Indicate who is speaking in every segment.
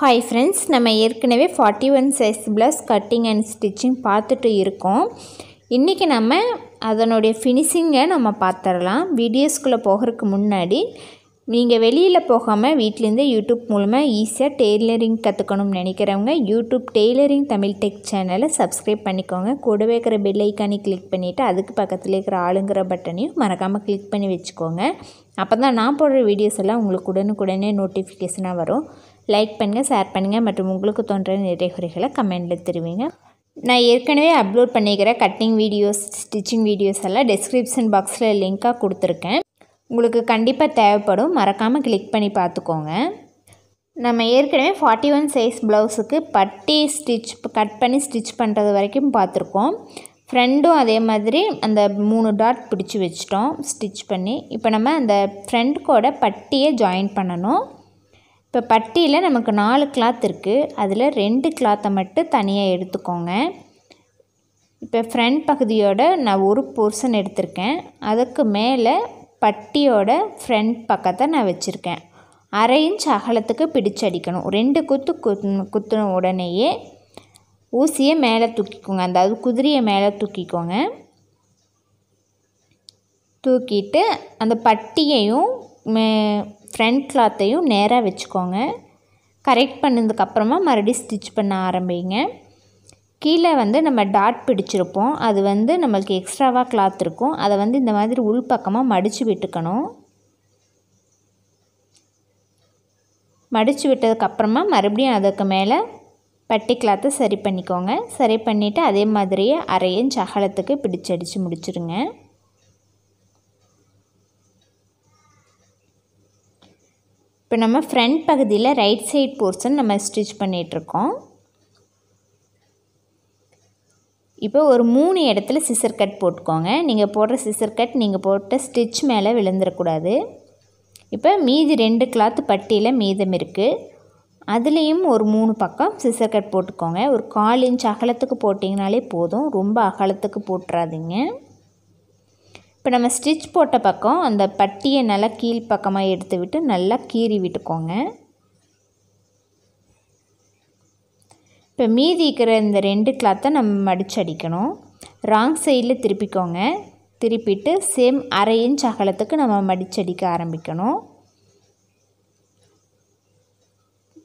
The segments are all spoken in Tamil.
Speaker 1: ஹாய் ஃப்ரெண்ட்ஸ் நம்ம ஏற்கனவே forty one size plus cutting and stitching பார்த்துட்டு இருக்கோம் இன்றைக்கி நம்ம அதனுடைய ஃபினிஷிங்கை நம்ம பார்த்துடலாம் வீடியோஸ்குள்ளே போகிறதுக்கு முன்னாடி நீங்கள் வெளியில் போகாமல் வீட்டிலேருந்தே யூடியூப் மூலமாக ஈஸியாக டெய்லரிங் கற்றுக்கணும்னு நினைக்கிறவங்க யூடியூப் டெய்லரிங் தமிழ் டெக் சேனலை சப்ஸ்கிரைப் பண்ணிக்கோங்க கூடவே இருக்கிற பெல் கிளிக் பண்ணிவிட்டு அதுக்கு பக்கத்தில் இருக்கிற ஆளுங்கிற பட்டனையும் மறக்காமல் கிளிக் பண்ணி வச்சுக்கோங்க அப்போ தான் நான் போடுற வீடியோஸ் எல்லாம் உங்களுக்கு உடனுக்குடனே நோட்டிஃபிகேஷனாக வரும் லைக் பண்ணுங்கள் ஷேர் பண்ணுங்கள் மற்றும் உங்களுக்கு தோன்ற நிறைகுறைகளை கமெண்டில் தெரிவிங்க நான் ஏற்கனவே அப்லோட் பண்ணிக்கிற கட்டிங் வீடியோஸ் ஸ்டிச்சிங் வீடியோஸ் எல்லாம் டெஸ்கிரிப்ஷன் பாக்ஸில் லிங்க்காக கொடுத்துருக்கேன் உங்களுக்கு கண்டிப்பாக தேவைப்படும் மறக்காமல் கிளிக் பண்ணி பார்த்துக்கோங்க நம்ம ஏற்கனவே ஃபார்ட்டி ஒன் சைஸ் ப்ளவுஸுக்கு பட்டி ஸ்டிச் கட் பண்ணி ஸ்டிச் பண்ணுறது வரைக்கும் பார்த்துருக்கோம் ஃப்ரெண்டும் அதே மாதிரி அந்த மூணு டாட் பிடிச்சி வச்சிட்டோம் ஸ்டிச் பண்ணி இப்போ நம்ம அந்த கூட பட்டியை ஜாயின் பண்ணணும் இப்போ பட்டியில் நமக்கு நாலு கிளாத் இருக்குது அதில் ரெண்டு கிளாத்தை மட்டும் தனியாக எடுத்துக்கோங்க இப்போ ஃப்ரண்ட் பகுதியோட நான் ஒரு போர்ஷன் எடுத்திருக்கேன் அதுக்கு மேலே பட்டியோட ஃப்ரண்ட் பக்கத்தை நான் வச்சுருக்கேன் அரை இன்ச் அகலத்துக்கு பிடிச்சடிக்கணும் ரெண்டு குத்து குத்துன உடனேயே ஊசியை மேலே தூக்கிக்கோங்க அதாவது குதிரையை மேலே தூக்கிக்கோங்க தூக்கிட்டு அந்த பட்டியையும் மே ஃப்ரண்ட் கிளாத்தையும் நேராக வச்சுக்கோங்க கரெக்ட் பண்ணதுக்கப்புறமா மறுபடியும் ஸ்டிச் பண்ண ஆரம்பிங்க கீழே வந்து நம்ம டாட் பிடிச்சிருப்போம் அது வந்து நம்மளுக்கு எக்ஸ்ட்ராவாக கிளாத் இருக்கும் அதை வந்து இந்த மாதிரி உள் பக்கமாக மடித்து விட்டுக்கணும் மடித்து விட்டதுக்கப்புறமா மறுபடியும் அதுக்கு மேலே பட்டி கிளாத்தை சரி பண்ணிக்கோங்க சரி பண்ணிவிட்டு அதே மாதிரியே அரையும் சகலத்துக்கு பிடிச்சடித்து முடிச்சுருங்க இப்போ நம்ம ஃப்ரண்ட் பகுதியில் ரைட் சைட் போர்ஷன் நம்ம ஸ்டிச் பண்ணிகிட்ருக்கோம் இப்போ ஒரு மூணு இடத்துல சிசர் கட் போட்டுக்கோங்க நீங்கள் போடுற சிசர் கட் நீங்கள் போட்ட ஸ்டிச் மேலே விழுந்துடக்கூடாது இப்போ மீதி ரெண்டு கிளாத் பட்டியில் மீதம் இருக்குது அதுலேயும் ஒரு மூணு பக்கம் சிசர் கட் போட்டுக்கோங்க ஒரு கால் இன்ச் அகலத்துக்கு போட்டிங்கனாலே போதும் ரொம்ப அகலத்துக்கு போட்டுறாதீங்க இப்போ நம்ம ஸ்டிச் போட்ட பக்கம் அந்த பட்டியை நல்லா கீழ் பக்கமாக எடுத்து விட்டு நல்லா கீறி விட்டுக்கோங்க இப்போ மீதி இருக்கிற இந்த ரெண்டு கிளாத்தை நம்ம மடித்து அடிக்கணும் ராங் சைடில் திருப்பிக்கோங்க திருப்பிட்டு சேம் அரை இன்ச் அகலத்துக்கு நம்ம மடிச்சடிக்க ஆரம்பிக்கணும்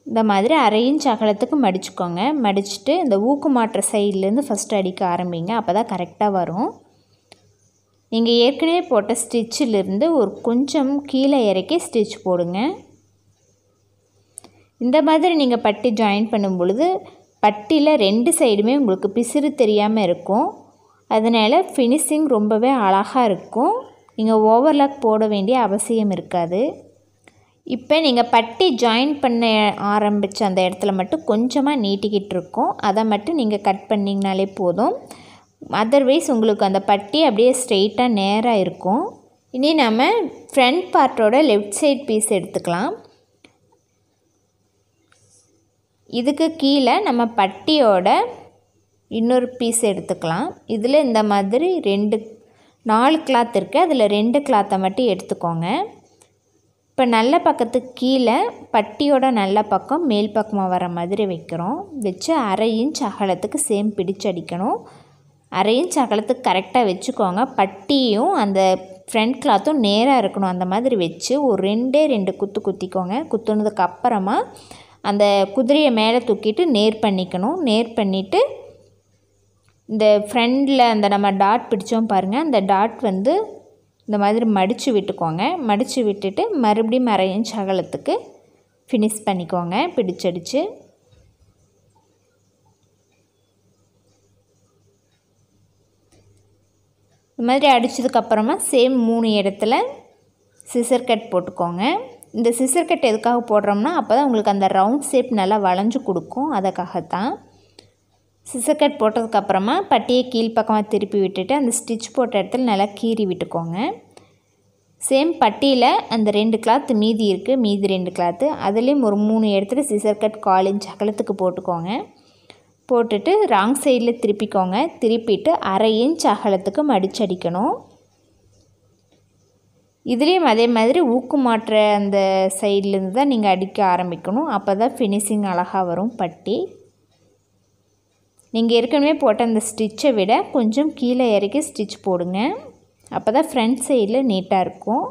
Speaker 1: இந்த மாதிரி அரை இன்ச் அகலத்துக்கு மடிச்சுக்கோங்க மடிச்சுட்டு இந்த ஊக்கு மாற்ற சைட்லேருந்து ஃபஸ்ட்டு அடிக்க ஆரம்பிங்க அப்போ தான் கரெக்டாக வரும் நீங்கள் ஏற்கனவே போட்ட ஸ்டிச்சிலிருந்து ஒரு கொஞ்சம் கீழே இறக்கி ஸ்டிச் போடுங்க இந்த மாதிரி நீங்கள் பட்டி ஜாயின் பண்ணும் பொழுது பட்டியில் ரெண்டு சைடுமே உங்களுக்கு பிசிறு தெரியாமல் இருக்கும் அதனால் ஃபினிஷிங் ரொம்பவே அழகாக இருக்கும் நீங்கள் ஓவர்லாக் போட வேண்டிய அவசியம் இருக்காது இப்போ நீங்கள் பட்டி ஜாயின் பண்ண ஆரம்பித்த அந்த இடத்துல மட்டும் கொஞ்சமாக நீட்டிக்கிட்டு இருக்கும் அதை மட்டும் நீங்கள் கட் பண்ணிங்கனாலே போதும் அதர்வைஸ் உங்களுக்கு அந்த பட்டி அப்படியே ஸ்ட்ரெயிட்டாக நேராக இருக்கும் இனி நம்ம ஃப்ரண்ட் பார்ட்டோட லெஃப்ட் சைட் பீஸ் எடுத்துக்கலாம் இதுக்கு கீழே நம்ம பட்டியோட இன்னொரு பீஸ் எடுத்துக்கலாம் இதில் இந்த மாதிரி ரெண்டு நாலு கிளாத் இருக்குது அதில் ரெண்டு கிளாத்தை மட்டும் எடுத்துக்கோங்க இப்போ நல்ல பக்கத்துக்கு கீழே பட்டியோட நல்ல பக்கம் மேல் பக்கமாக வர மாதிரி வைக்கிறோம் வச்சு அரை இன்ச் அகலத்துக்கு சேம் பிடிச்சடிக்கணும் அரை இன்ச் அகலத்துக்கு கரெக்டாக வச்சுக்கோங்க பட்டியும் அந்த ஃப்ரண்ட் கிளாத்தும் நேராக இருக்கணும் அந்த மாதிரி வச்சு ஒரு ரெண்டே ரெண்டு குத்து குத்திக்கோங்க குத்துனதுக்கு அப்புறமா அந்த குதிரையை மேலே தூக்கிட்டு நேர் பண்ணிக்கணும் நேர் பண்ணிவிட்டு இந்த ஃப்ரெண்டில் அந்த நம்ம டாட் பிடிச்சோம் பாருங்கள் அந்த டாட் வந்து இந்த மாதிரி மடித்து விட்டுக்கோங்க மடித்து விட்டுட்டு மறுபடியும் மறையும் இன்ச் அகலத்துக்கு ஃபினிஷ் பண்ணிக்கோங்க பிடிச்சடிச்சு இந்த மாதிரி அடித்ததுக்கப்புறமா சேம் மூணு இடத்துல சிசர் கட் போட்டுக்கோங்க இந்த சிசர் கட் எதுக்காக போடுறோம்னா அப்போ தான் உங்களுக்கு அந்த ரவுண்ட் ஷேப் நல்லா வளைஞ்சு கொடுக்கும் அதுக்காகத்தான் சிசர் கட் போட்டதுக்கப்புறமா பட்டியை கீழ்ப்பக்கமாக திருப்பி விட்டுட்டு அந்த ஸ்டிச் போட்ட இடத்துல நல்லா கீறி விட்டுக்கோங்க சேம் பட்டியில் அந்த ரெண்டு கிளாத் மீதி இருக்குது மீதி ரெண்டு கிளாத்து அதுலேயும் ஒரு மூணு இடத்துல சிசர் கட் கால் இன்ச் அகலத்துக்கு போட்டுக்கோங்க போட்டுட்டு ராங் சைடில் திருப்பிக்கோங்க திருப்பிட்டு அரை இன்ச் அகலத்துக்கு மடிச்சடிக்கணும் இதுலேயும் அதே மாதிரி ஊக்கு மாற்ற அந்த சைட்லேருந்து தான் நீங்கள் அடிக்க ஆரம்பிக்கணும் அப்போ தான் ஃபினிஷிங் அழகாக வரும் பட்டி நீங்கள் ஏற்கனவே போட்ட அந்த ஸ்டிச்சை விட கொஞ்சம் கீழே இறக்கி ஸ்டிச் போடுங்க அப்போ தான் ஃப்ரண்ட் சைடில் நீட்டாக இருக்கும்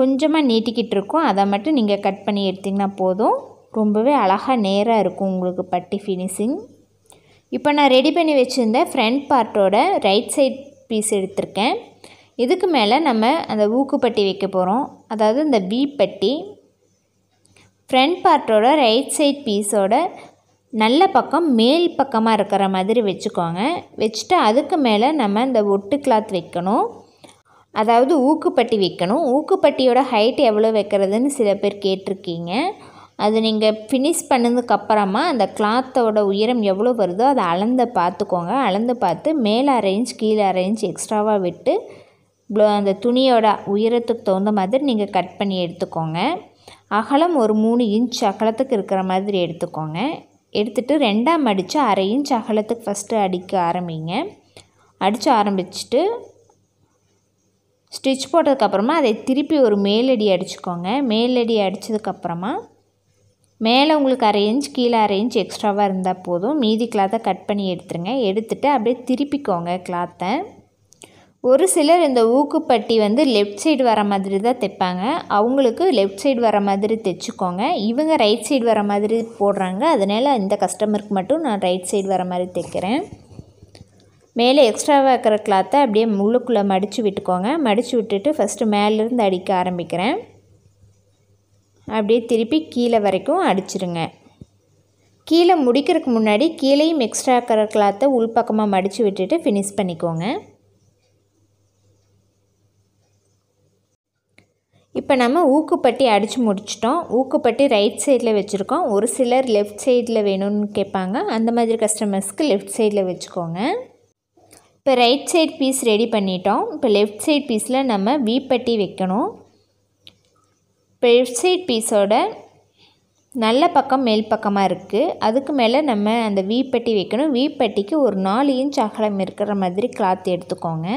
Speaker 1: கொஞ்சமாக நீட்டிக்கிட்டு இருக்கும் அதை மட்டும் நீங்கள் கட் பண்ணி எடுத்திங்கன்னா போதும் ரொம்பவே அழகாக நேராக இருக்கும் உங்களுக்கு பட்டி ஃபினிஷிங் இப்போ நான் ரெடி பண்ணி வச்சுருந்தேன் ஃப்ரண்ட் பார்ட்டோட ரைட் சைட் பீஸ் எடுத்திருக்கேன் இதுக்கு மேலே நம்ம அந்த ஊக்குப்பட்டி வைக்க போகிறோம் அதாவது இந்த பி பட்டி ஃப்ரண்ட் பார்ட்டோட ரைட் சைட் பீஸோட நல்ல பக்கம் மேல் பக்கமாக இருக்கிற மாதிரி வச்சுக்கோங்க வச்சுட்டு அதுக்கு மேலே நம்ம இந்த ஒட்டு கிளாத் வைக்கணும் அதாவது ஊக்குப்பட்டி வைக்கணும் ஊக்குப்பட்டியோட ஹைட் எவ்வளோ வைக்கிறதுன்னு சில பேர் கேட்டிருக்கீங்க அது நீங்கள் ஃபினிஷ் பண்ணதுக்கப்புறமா அந்த கிளாத்தோட உயரம் எவ்வளோ வருதோ அதை அளந்து பார்த்துக்கோங்க அளந்து பார்த்து மேலே அரேஞ்ச் கீழே அரேஞ்ச் எக்ஸ்ட்ராவாக விட்டு அந்த துணியோட உயரத்துக்கு தகுந்த மாதிரி நீங்கள் கட் பண்ணி எடுத்துக்கோங்க அகலம் ஒரு மூணு இன்ச் அகலத்துக்கு இருக்கிற மாதிரி எடுத்துக்கோங்க எடுத்துகிட்டு ரெண்டாம் அடித்து அரை இன்ச் அகலத்துக்கு ஃபஸ்ட்டு அடிக்க ஆரம்பிங்க அடித்து ஆரம்பிச்சுட்டு ஸ்டிச் போட்டதுக்கப்புறமா அதை திருப்பி ஒரு மேலடி அடிச்சுக்கோங்க மேலடி அடித்ததுக்கப்புறமா மேலே உங்களுக்கு அரை இன்ச் கீழே அரை இன்ச் எக்ஸ்ட்ராவாக இருந்தால் போதும் மீதி கிளாத்தை கட் பண்ணி எடுத்துருங்க எடுத்துகிட்டு அப்படியே திருப்பிக்கோங்க கிளாத்தை ஒரு சிலர் இந்த ஊக்குப்பட்டி வந்து லெஃப்ட் சைடு வர மாதிரி தான் தைப்பாங்க அவங்களுக்கு லெஃப்ட் சைடு வர மாதிரி தைச்சிக்கோங்க இவங்க ரைட் சைடு வர மாதிரி போடுறாங்க அதனால் இந்த கஸ்டமருக்கு மட்டும் நான் ரைட் சைடு வர மாதிரி தைக்கிறேன் மேலே எக்ஸ்ட்ராவாக இருக்கிற கிளாத்தை அப்படியே முள்ளுக்குள்ளே மடித்து விட்டுக்கோங்க மடித்து விட்டுட்டு ஃபஸ்ட்டு மேலேருந்து அடிக்க ஆரம்பிக்கிறேன் அப்படியே திருப்பி கீழே வரைக்கும் அடிச்சிருங்க கீழே முடிக்கிறதுக்கு முன்னாடி கீழேயும் எக்ஸ்ட்ரா இருக்கிற கிளாத்தை உள்பக்கமாக மடித்து விட்டுட்டு ஃபினிஷ் பண்ணிக்கோங்க இப்போ நம்ம ஊக்குப்பட்டி அடித்து முடிச்சிட்டோம் ஊக்குப்பட்டி ரைட் சைடில் வச்சுருக்கோம் ஒரு சிலர் லெஃப்ட் சைடில் வேணும்னு கேட்பாங்க அந்த மாதிரி கஸ்டமர்ஸ்க்கு லெஃப்ட் சைடில் வச்சுக்கோங்க இப்போ ரைட் சைட் பீஸ் ரெடி பண்ணிட்டோம் இப்போ லெஃப்ட் சைட் பீஸில் நம்ம வீப்பட்டி வைக்கணும் இப்போ லெஃப்ட் சைட் பீஸோட நல்ல பக்கம் மேல் பக்கமாக இருக்குது அதுக்கு மேலே நம்ம அந்த வீப்பட்டி வைக்கணும் வீப்பட்டிக்கு ஒரு நாலு இன்ச் அகலம் இருக்கிற மாதிரி கிளாத் எடுத்துக்கோங்க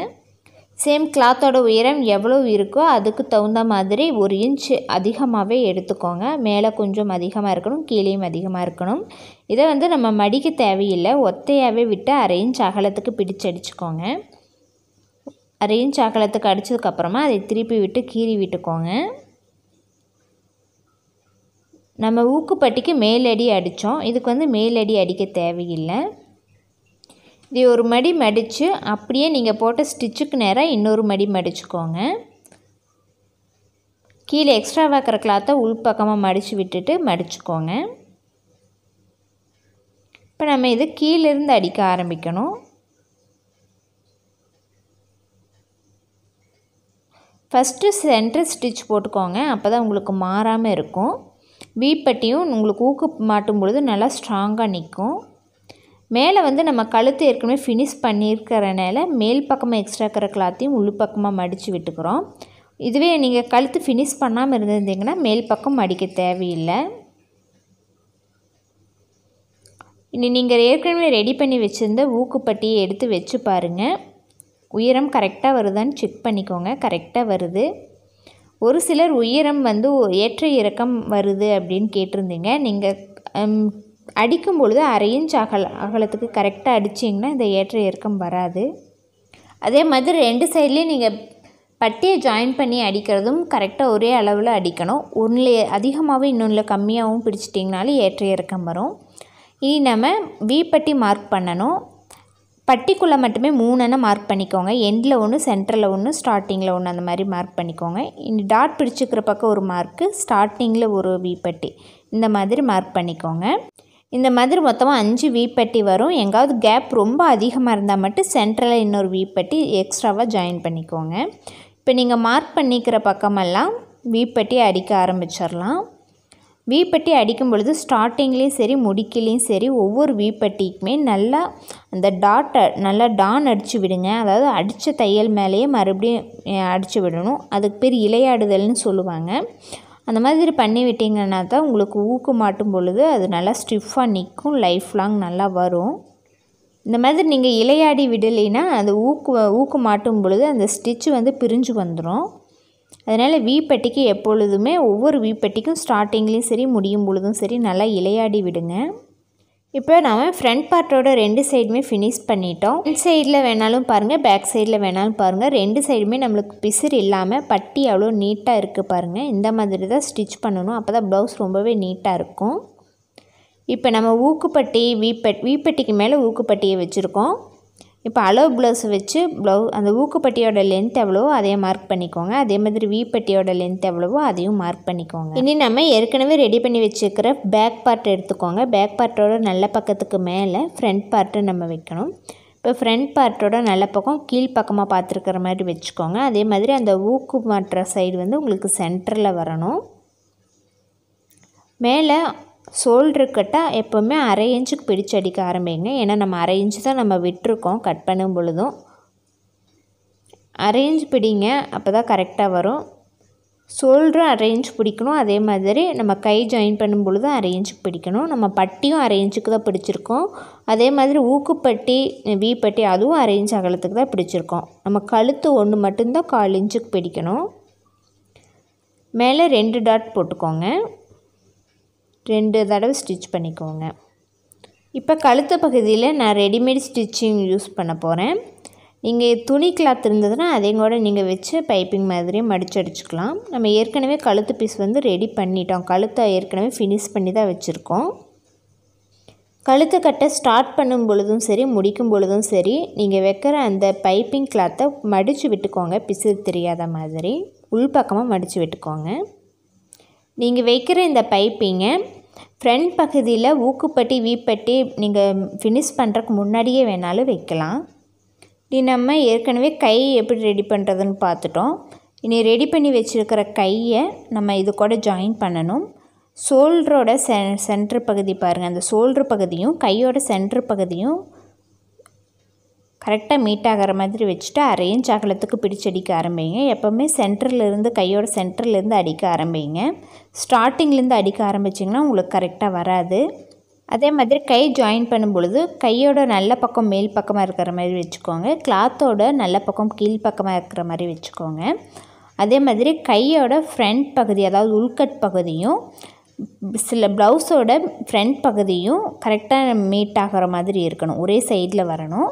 Speaker 1: சேம் கிளாத்தோட உயரம் எவ்வளோ இருக்கோ அதுக்கு தகுந்த மாதிரி ஒரு இன்ச் அதிகமாகவே எடுத்துக்கோங்க மேலே கொஞ்சம் அதிகமாக இருக்கணும் கீழேயும் அதிகமாக இருக்கணும் இதை வந்து நம்ம மடிக்க தேவையில்லை ஒத்தையாகவே விட்டு அரை இன்ச் அகலத்துக்கு அடிச்சுக்கோங்க அரை இன்ச் அகலத்துக்கு அடித்ததுக்கப்புறமா அதை திருப்பி விட்டு கீறி விட்டுக்கோங்க நம்ம ஊக்குப்பட்டிக்கு மேலடி அடித்தோம் இதுக்கு வந்து மேலடி அடிக்க தேவையில்லை இது ஒரு மடி மடித்து அப்படியே நீங்கள் போட்ட ஸ்டிச்சுக்கு நேராக இன்னொரு மடி மடிச்சுக்கோங்க கீழே எக்ஸ்ட்ரா வாக்கிற கிளாத்தை பக்கமாக மடித்து விட்டுட்டு மடிச்சுக்கோங்க இப்போ நம்ம இது கீழேருந்து அடிக்க ஆரம்பிக்கணும் ஃபஸ்ட்டு சென்டர் ஸ்டிச் போட்டுக்கோங்க அப்போ தான் உங்களுக்கு மாறாமல் இருக்கும் வீப்பட்டியும் உங்களுக்கு ஊக்கு மாட்டும் பொழுது நல்லா ஸ்ட்ராங்காக நிற்கும் மேலே வந்து நம்ம கழுத்து ஏற்கனவே ஃபினிஷ் பண்ணியிருக்கிறனால மேல் பக்கமாக எக்ஸ்ட்ரா இருக்கிற கிளாத்தையும் உள் பக்கமாக மடித்து விட்டுக்கிறோம் இதுவே நீங்கள் கழுத்து ஃபினிஷ் பண்ணாமல் இருந்திருந்தீங்கன்னா மேல் பக்கம் மடிக்க தேவையில்லை இனி நீங்கள் ஏற்கனவே ரெடி பண்ணி வச்சுருந்த ஊக்குப்பட்டியை எடுத்து வச்சு பாருங்கள் உயரம் கரெக்டாக வருதான்னு செக் பண்ணிக்கோங்க கரெக்டாக வருது ஒரு சிலர் உயரம் வந்து ஏற்ற இறக்கம் வருது அப்படின்னு கேட்டிருந்தீங்க நீங்கள் அடிக்கும் பொழுது அரை இன்ச் அகல அகலத்துக்கு கரெக்டாக அடிச்சிங்கன்னா இந்த ஏற்ற இறக்கம் வராது அதே மாதிரி ரெண்டு சைட்லேயும் நீங்கள் பட்டியை ஜாயின் பண்ணி அடிக்கிறதும் கரெக்டாக ஒரே அளவில் அடிக்கணும் ஒன்றில் அதிகமாகவும் இன்னொன்றில் கம்மியாகவும் பிடிச்சிட்டிங்கனாலே ஏற்ற இறக்கம் வரும் இனி நம்ம வி பட்டி மார்க் பண்ணணும் பட்டிக்குள்ளே மட்டுமே மூணுன்னு மார்க் பண்ணிக்கோங்க எண்டில் ஒன்று சென்டரில் ஒன்று ஸ்டார்டிங்கில் ஒன்று அந்த மாதிரி மார்க் பண்ணிக்கோங்க இனி டாட் பிடிச்சிக்கிற பக்கம் ஒரு மார்க்கு ஸ்டார்டிங்கில் ஒரு வீப்பட்டி இந்த மாதிரி மார்க் பண்ணிக்கோங்க இந்த மாதிரி மொத்தமாக அஞ்சு வீப்பட்டி வரும் எங்காவது கேப் ரொம்ப அதிகமாக இருந்தால் மட்டும் சென்ட்ரலில் இன்னொரு வீப்பட்டி எக்ஸ்ட்ராவாக ஜாயின் பண்ணிக்கோங்க இப்போ நீங்கள் மார்க் பண்ணிக்கிற பக்கமெல்லாம் வீப்பட்டி அடிக்க ஆரம்பிச்சிடலாம் வீப்பட்டி அடிக்கும் பொழுது ஸ்டார்டிங்லேயும் சரி முடிக்கிலையும் சரி ஒவ்வொரு வீப்பட்டிக்குமே நல்லா அந்த டாட்டை நல்லா டான் அடித்து விடுங்க அதாவது அடித்த தையல் மேலேயே மறுபடியும் அடித்து விடணும் அதுக்கு பேர் இலையாடுதல்னு சொல்லுவாங்க அந்த மாதிரி பண்ணி விட்டிங்கன்னா தான் உங்களுக்கு ஊக்கு மாட்டும் பொழுது அது நல்லா ஸ்டிஃபாக நிற்கும் லைஃப் லாங் நல்லா வரும் இந்த மாதிரி நீங்கள் இலையாடி விடலைன்னா அது ஊக்கு ஊக்கு மாட்டும் பொழுது அந்த ஸ்டிச்சு வந்து பிரிஞ்சு வந்துடும் அதனால் வீப்பட்டிக்கு எப்பொழுதுமே ஒவ்வொரு வீப்பட்டிக்கும் ஸ்டார்டிங்லேயும் சரி முடியும் பொழுதும் சரி நல்லா இலையாடி விடுங்க இப்போ நாம் ஃப்ரண்ட் பார்ட்டோட ரெண்டு சைடுமே ஃபினிஷ் பண்ணிட்டோம் ஃப்ரண்ட் சைடில் வேணாலும் பாருங்கள் பேக் சைடில் வேணாலும் பாருங்கள் ரெண்டு சைடுமே நம்மளுக்கு பிசிறு இல்லாமல் பட்டி அவ்வளோ நீட்டாக இருக்குது பாருங்கள் இந்த மாதிரி தான் ஸ்டிச் பண்ணணும் அப்போ தான் ப்ளவுஸ் ரொம்பவே நீட்டாக இருக்கும் இப்போ நம்ம ஊக்குப்பட்டி வீப்பட் வீப்பட்டிக்கு மேலே ஊக்குப்பட்டியை வச்சுருக்கோம் இப்போ அளவு ப்ளவுஸ் வச்சு ப்ளவு அந்த ஊக்குப்பட்டியோட லென்த் எவ்வளவோ அதையும் மார்க் பண்ணிக்கோங்க அதே மாதிரி வீப்பட்டியோட லென்த் எவ்வளவோ அதையும் மார்க் பண்ணிக்கோங்க இனி நம்ம ஏற்கனவே ரெடி பண்ணி வச்சுருக்கிற பேக் பார்ட் எடுத்துக்கோங்க பேக் பார்ட்டோட நல்ல பக்கத்துக்கு மேலே ஃப்ரண்ட் பார்ட்டை நம்ம வைக்கணும் இப்போ ஃப்ரண்ட் பார்ட்டோட நல்ல பக்கம் கீழ் பக்கமாக மாதிரி வச்சுக்கோங்க அதே மாதிரி அந்த ஊக்கு மாற்ற சைடு வந்து உங்களுக்கு சென்டரில் வரணும் மேலே ஷோல்ட்ரு கட்டை எப்போவுமே அரை இன்ச்சுக்கு பிடிச்சு அடிக்க ஆரம்பிங்க ஏன்னா நம்ம அரை இன்ச்சு தான் நம்ம விட்டுருக்கோம் கட் பண்ணும் பொழுதும் அரை இன்ச் பிடிங்க அப்போ தான் கரெக்டாக வரும் ஷோல்டரும் அரை இன்ச் பிடிக்கணும் அதே மாதிரி நம்ம கை ஜாயின் பண்ணும் பொழுதும் அரை இன்ச்சுக்கு பிடிக்கணும் நம்ம பட்டியும் அரை இன்ச்சுக்கு தான் பிடிச்சிருக்கோம் அதே மாதிரி ஊக்குப்பட்டி வீ பட்டி அதுவும் அரை இன்ச் அகலத்துக்கு தான் பிடிச்சிருக்கோம் நம்ம கழுத்து ஒன்று மட்டும்தான் கால் இன்ச்சுக்கு பிடிக்கணும் மேலே ரெண்டு டாட் போட்டுக்கோங்க ரெண்டு தடவை ஸ்டிச் பண்ணிக்கோங்க இப்போ கழுத்து பகுதியில் நான் ரெடிமேட் ஸ்டிச்சிங் யூஸ் பண்ண போகிறேன் நீங்கள் துணி கிளாத் இருந்ததுன்னா அதையும் கூட நீங்கள் வச்சு பைப்பிங் மாதிரி மடித்து அடிச்சுக்கலாம் நம்ம ஏற்கனவே கழுத்து பீஸ் வந்து ரெடி பண்ணிட்டோம் கழுத்தை ஏற்கனவே ஃபினிஷ் பண்ணி தான் வச்சுருக்கோம் கழுத்து கட்டை ஸ்டார்ட் பண்ணும் பொழுதும் சரி முடிக்கும் பொழுதும் சரி நீங்கள் வைக்கிற அந்த பைப்பிங் கிளாத்தை மடித்து விட்டுக்கோங்க பிசு தெரியாத மாதிரி உள்பக்கமாக மடித்து விட்டுக்கோங்க நீங்கள் வைக்கிற இந்த பைப்பிங்கை ஃப்ரண்ட் பகுதியில் ஊக்குப்பட்டி வீப்பட்டி நீங்கள் ஃபினிஷ் பண்ணுறக்கு முன்னாடியே வேணாலும் வைக்கலாம் இனி நம்ம ஏற்கனவே கை எப்படி ரெடி பண்ணுறதுன்னு பார்த்துட்டோம் இனி ரெடி பண்ணி வச்சுருக்கிற கையை நம்ம இது கூட ஜாயின் பண்ணணும் ஷோல்டரோட செ சென்ட்ரு பகுதி பாருங்கள் அந்த சோல்ட்ரு பகுதியும் கையோட சென்ட்ரு பகுதியும் கரெக்டாக மீட் ஆகிற மாதிரி வச்சுட்டு அரை இன்ச் அகலத்துக்கு பிடிச்சடிக்க ஆரம்பிங்க எப்போவுமே சென்டர்லேருந்து கையோட சென்டர்லேருந்து அடிக்க ஆரம்பிங்க ஸ்டார்டிங்லேருந்து அடிக்க ஆரம்பிச்சிங்கன்னா உங்களுக்கு கரெக்டாக வராது அதே மாதிரி கை ஜாயின் பண்ணும் பொழுது கையோட நல்ல பக்கம் மேல் பக்கமாக இருக்கிற மாதிரி வச்சுக்கோங்க கிளாத்தோட நல்ல பக்கம் கீழ் பக்கமாக இருக்கிற மாதிரி வச்சுக்கோங்க அதே மாதிரி கையோட ஃப்ரண்ட் பகுதி அதாவது உள்கட் பகுதியும் சில ப்ளவுஸோட ஃப்ரண்ட் பகுதியும் கரெக்டாக மீட் ஆகிற மாதிரி இருக்கணும் ஒரே சைடில் வரணும்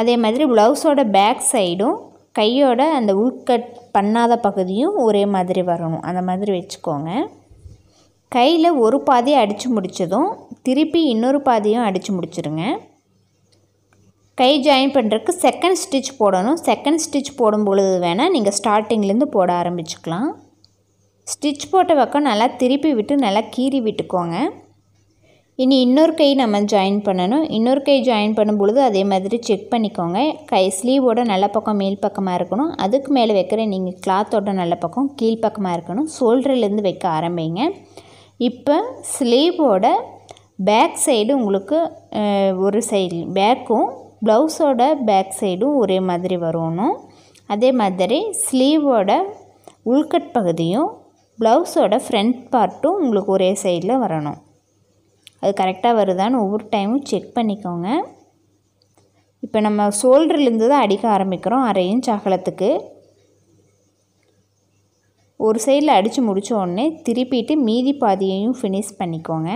Speaker 1: அதே மாதிரி ப்ளவுஸோட பேக் சைடும் கையோட அந்த உள்கட் பண்ணாத பகுதியும் ஒரே மாதிரி வரணும் அந்த மாதிரி வச்சுக்கோங்க கையில் ஒரு பாதியை அடித்து முடித்ததும் திருப்பி இன்னொரு பாதியும் அடித்து முடிச்சிருங்க கை ஜாயின் பண்ணுறதுக்கு செகண்ட் ஸ்டிச் போடணும் செகண்ட் ஸ்டிச் போடும்பொழுது வேணால் நீங்கள் ஸ்டார்டிங்லேருந்து போட ஆரம்பிச்சுக்கலாம் ஸ்டிச் போட்ட பக்கம் நல்லா திருப்பி விட்டு நல்லா கீறி விட்டுக்கோங்க இனி இன்னொரு கை நம்ம ஜாயின் பண்ணணும் இன்னொரு கை ஜாயின் பண்ணும்பொழுது அதே மாதிரி செக் பண்ணிக்கோங்க கை ஸ்லீவோட நல்ல பக்கம் மேல் பக்கமாக இருக்கணும் அதுக்கு மேலே வைக்கிற நீங்கள் கிளாத்தோட நல்ல பக்கம் கீழ்ப்பக்கமாக இருக்கணும் ஷோல்டர்லேருந்து வைக்க ஆரம்பிங்க இப்போ ஸ்லீவோட பேக் சைடு உங்களுக்கு ஒரு சைடு பேக்கும் ப்ளவுஸோட பேக் சைடும் ஒரே மாதிரி வரணும் அதே மாதிரி ஸ்லீவோட உள்கட் பகுதியும் ப்ளவுஸோட ஃப்ரண்ட் பார்ட்டும் உங்களுக்கு ஒரே சைடில் வரணும் அது கரெக்டாக வருதான்னு ஒவ்வொரு டைமும் செக் பண்ணிக்கோங்க இப்போ நம்ம ஷோல்டர்லேருந்து தான் அடிக்க ஆரம்பிக்கிறோம் அரை இன்ச் அகலத்துக்கு ஒரு சைடில் அடித்து முடித்த உடனே திருப்பிட்டு மீதி பாதியையும் ஃபினிஷ் பண்ணிக்கோங்க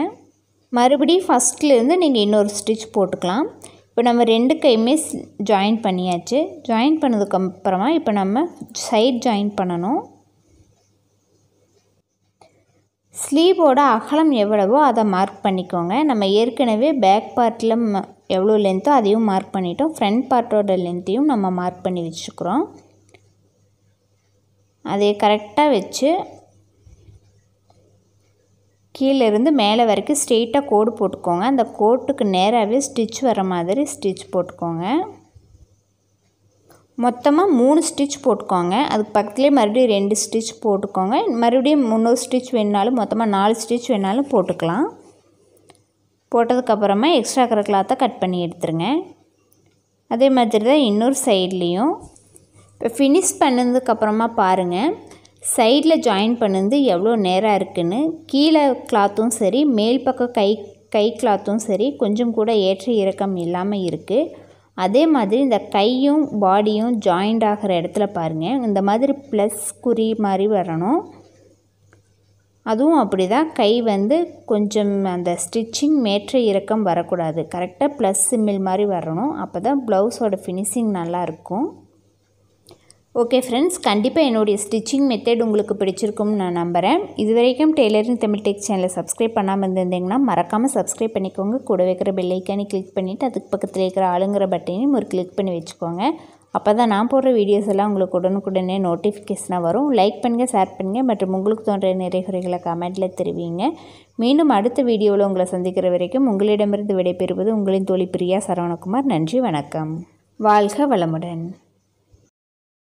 Speaker 1: மறுபடியும் ஃபஸ்ட்லேருந்து நீங்கள் இன்னொரு ஸ்டிச் போட்டுக்கலாம் இப்போ நம்ம ரெண்டு கையுமே ஜாயின் பண்ணியாச்சு ஜாயின் பண்ணதுக்கப்புறமா இப்போ நம்ம சைட் ஜாயின் பண்ணணும் ஸ்லீவோட அகலம் எவ்வளவோ அதை மார்க் பண்ணிக்கோங்க நம்ம ஏற்கனவே பேக் பார்ட்டில் எவ்வளோ லென்த்தோ அதையும் மார்க் பண்ணிட்டோம் ஃப்ரண்ட் பார்ட்டோட லென்த்தையும் நம்ம மார்க் பண்ணி வச்சுக்கிறோம் அதை கரெக்டாக வச்சு கீழேருந்து மேலே வரைக்கும் ஸ்ட்ரெயிட்டாக கோடு போட்டுக்கோங்க அந்த கோட்டுக்கு நேராகவே ஸ்டிச் வர மாதிரி ஸ்டிச் போட்டுக்கோங்க மொத்தமாக மூணு ஸ்டிச் போட்டுக்கோங்க அதுக்கு பக்கத்துலேயே மறுபடியும் ரெண்டு ஸ்டிச் போட்டுக்கோங்க மறுபடியும் முந்நூறு ஸ்டிச் வேணுனாலும் மொத்தமாக நாலு ஸ்டிச் வேணாலும் போட்டுக்கலாம் போட்டதுக்கப்புறமா எக்ஸ்ட்ரா இருக்கிற கிளாத்தை கட் பண்ணி எடுத்துருங்க அதே மாதிரி தான் இன்னொரு சைட்லேயும் இப்போ ஃபினிஷ் பண்ணதுக்கப்புறமா பாருங்கள் சைடில் ஜாயின் பண்ணது எவ்வளோ நேராக இருக்குதுன்னு கீழே கிளாத்தும் சரி மேல் பக்கம் கை கை கிளாத்தும் சரி கொஞ்சம் கூட ஏற்ற இறக்கம் இல்லாமல் இருக்குது அதே மாதிரி இந்த கையும் பாடியும் ஜாயிண்ட் ஆகிற இடத்துல பாருங்கள் இந்த மாதிரி ப்ளஸ் குறி மாதிரி வரணும் அதுவும் அப்படி தான் கை வந்து கொஞ்சம் அந்த ஸ்டிச்சிங் மேற்ற இறக்கம் வரக்கூடாது கரெக்டாக ப்ளஸ் சிம்மில் மாதிரி வரணும் அப்போ தான் ப்ளவுஸோட ஃபினிஷிங் நல்லாயிருக்கும் ஓகே ஃப்ரெண்ட்ஸ் கண்டிப்பாக என்னுடைய ஸ்டிச்சிங் மெத்தட் உங்களுக்கு பிடிச்சிருக்கும்னு நான் நம்புகிறேன் இது வரைக்கும் டெய்லரிங் தமிழ் டெக்ஸ் சேனலை சப்ஸ்கிரைப் பண்ணாமல் இருந்திருந்தீங்கன்னா மறக்காமல் சப்ஸ்கிரைப் பண்ணிக்கோங்க கூட வைக்கிற பெல்லைக்கானே கிளிக் பண்ணிவிட்டு அதுக்கு பக்கத்தில் இருக்கிற ஆளுங்கிற பட்டனையும் ஒரு கிளிக் பண்ணி வச்சுக்கோங்க அப்போ தான் நான் போடுற வீடியோஸ் எல்லாம் உங்களுக்கு உடனுக்குடனே நோட்டிஃபிகேஷனாக வரும் லைக் பண்ணுங்கள் ஷேர் பண்ணுங்கள் மற்றும் உங்களுக்கு தோன்ற நிறைகுறைகளை கமெண்ட்டில் தெரிவிங்க மீண்டும் அடுத்த வீடியோவில் உங்களை சந்திக்கிற வரைக்கும் உங்களிடமிருந்து விடைபெறுவது உங்களின் தோழி பிரியா சரவணகுமார் நன்றி வணக்கம் வாழ்க வளமுடன்